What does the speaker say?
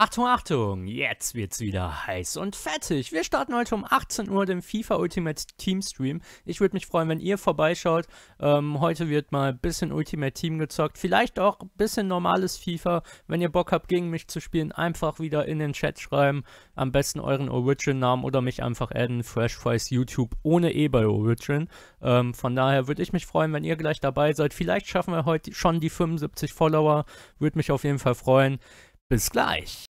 Achtung, Achtung, jetzt wird's wieder heiß und fettig. Wir starten heute um 18 Uhr den FIFA Ultimate Team Stream. Ich würde mich freuen, wenn ihr vorbeischaut. Ähm, heute wird mal ein bisschen Ultimate Team gezockt. Vielleicht auch ein bisschen normales FIFA. Wenn ihr Bock habt, gegen mich zu spielen, einfach wieder in den Chat schreiben. Am besten euren Origin-Namen oder mich einfach adden. Fresh Fries YouTube ohne E bei Origin. Ähm, von daher würde ich mich freuen, wenn ihr gleich dabei seid. Vielleicht schaffen wir heute schon die 75 Follower. Würde mich auf jeden Fall freuen. Bis gleich.